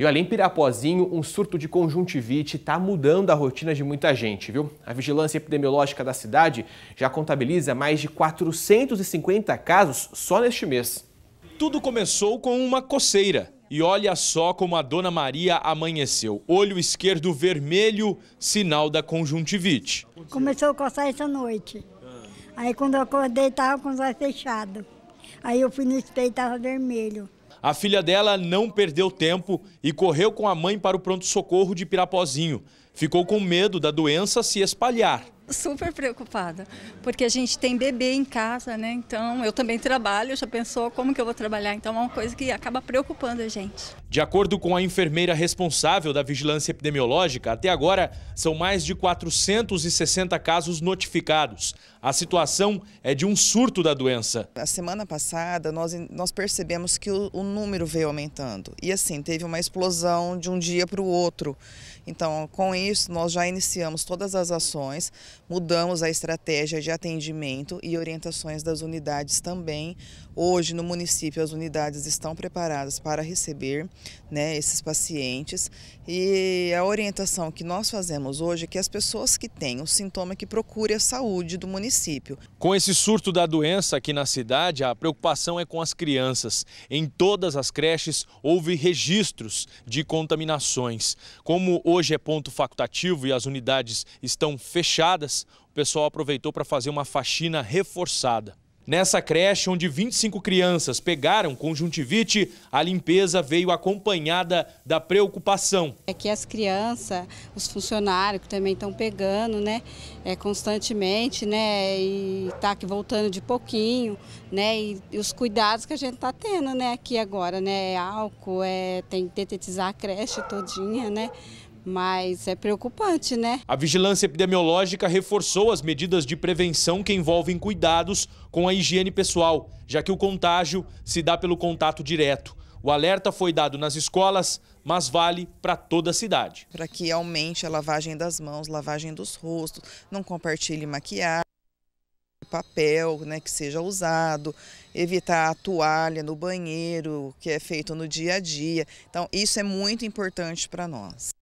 E olha, em Pirapozinho, um surto de conjuntivite está mudando a rotina de muita gente, viu? A vigilância epidemiológica da cidade já contabiliza mais de 450 casos só neste mês. Tudo começou com uma coceira. E olha só como a dona Maria amanheceu. Olho esquerdo vermelho, sinal da conjuntivite. Começou a coçar essa noite. Aí quando eu acordei, estava com os olhos fechados. Aí eu fui no espelho e estava vermelho. A filha dela não perdeu tempo e correu com a mãe para o pronto-socorro de Pirapozinho ficou com medo da doença se espalhar. Super preocupada, porque a gente tem bebê em casa, né? Então, eu também trabalho, já pensou como que eu vou trabalhar? Então, é uma coisa que acaba preocupando a gente. De acordo com a enfermeira responsável da vigilância epidemiológica, até agora são mais de 460 casos notificados. A situação é de um surto da doença. A semana passada, nós, nós percebemos que o, o número veio aumentando. E assim, teve uma explosão de um dia para o outro. Então, com isso, isso, nós já iniciamos todas as ações, mudamos a estratégia de atendimento e orientações das unidades também. Hoje, no município, as unidades estão preparadas para receber né, esses pacientes. E a orientação que nós fazemos hoje é que as pessoas que têm o sintoma que procure a saúde do município. Com esse surto da doença aqui na cidade, a preocupação é com as crianças. Em todas as creches houve registros de contaminações. Como hoje é ponto facultativo, facultativo e as unidades estão fechadas, o pessoal aproveitou para fazer uma faxina reforçada. Nessa creche, onde 25 crianças pegaram conjuntivite, a limpeza veio acompanhada da preocupação. É que as crianças, os funcionários que também estão pegando, né, é, constantemente, né, e tá aqui voltando de pouquinho, né, e, e os cuidados que a gente tá tendo, né, aqui agora, né, é álcool, é, tem que detetizar a creche todinha, né, mas é preocupante, né? A vigilância epidemiológica reforçou as medidas de prevenção que envolvem cuidados com a higiene pessoal, já que o contágio se dá pelo contato direto. O alerta foi dado nas escolas, mas vale para toda a cidade. Para que aumente a lavagem das mãos, lavagem dos rostos, não compartilhe maquiagem papel né, que seja usado, evitar a toalha no banheiro, que é feito no dia a dia. Então, isso é muito importante para nós.